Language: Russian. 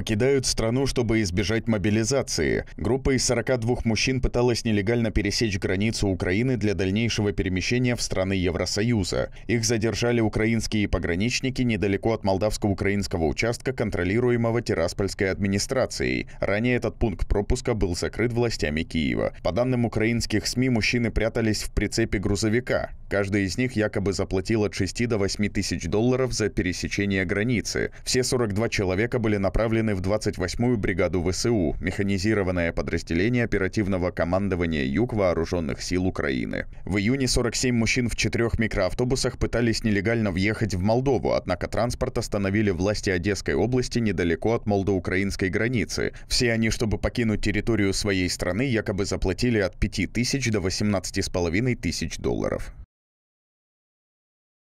покидают страну, чтобы избежать мобилизации. Группа из 42 мужчин пыталась нелегально пересечь границу Украины для дальнейшего перемещения в страны Евросоюза. Их задержали украинские пограничники недалеко от молдавско-украинского участка, контролируемого Тираспольской администрацией. Ранее этот пункт пропуска был закрыт властями Киева. По данным украинских СМИ, мужчины прятались в прицепе грузовика. Каждая из них якобы заплатила от 6 до 8 тысяч долларов за пересечение границы. Все 42 человека были направлены в 28-ю бригаду ВСУ, механизированное подразделение оперативного командования Юг Вооруженных сил Украины. В июне 47 мужчин в четырех микроавтобусах пытались нелегально въехать в Молдову, однако транспорт остановили власти Одесской области недалеко от молдоукраинской границы. Все они, чтобы покинуть территорию своей страны, якобы заплатили от 5 тысяч до 18,5 тысяч долларов.